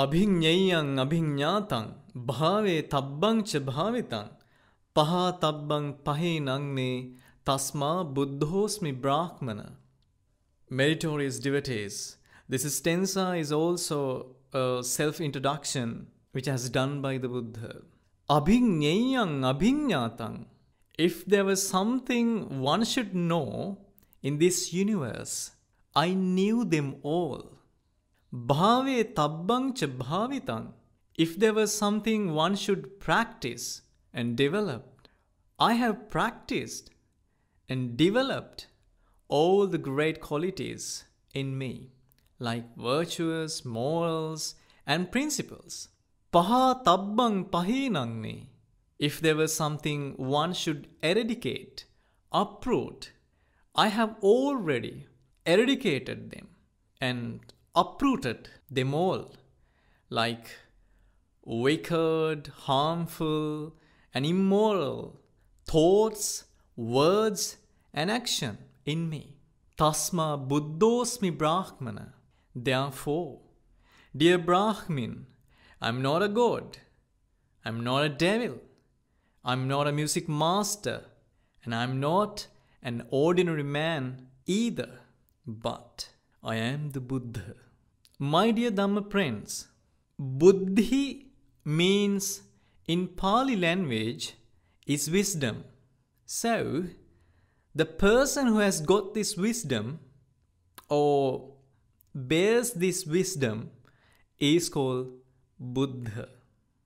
අභිඥයං අභිඥාතං භාවේ තබ්බංච භාවිතං පහා තබ්බං පහේනං මේ තස්මා බුද්ධෝස්මි බ්‍රාහ්මන Meritorious devotees, this stanza is also a self-introduction which has done by the Buddha. Abhignayam abhignatam. If there was something one should know in this universe, I knew them all. Bhave tabbang cha bhavitan. If there was something one should practice and develop, I have practiced and developed all the great qualities in me, like virtues, morals, and principles. Paha tabbang pahinang If there was something one should eradicate, uproot, I have already eradicated them and uprooted them all, like wicked, harmful, and immoral thoughts, words, and action in me. Tasma buddhosmi brahmana. Therefore, dear Brahmin, I'm not a god, I'm not a devil, I'm not a music master, and I'm not an ordinary man either, but I am the Buddha. My dear Dhamma friends, Buddhi means in Pali language is wisdom. So, the person who has got this wisdom or bears this wisdom is called Buddha.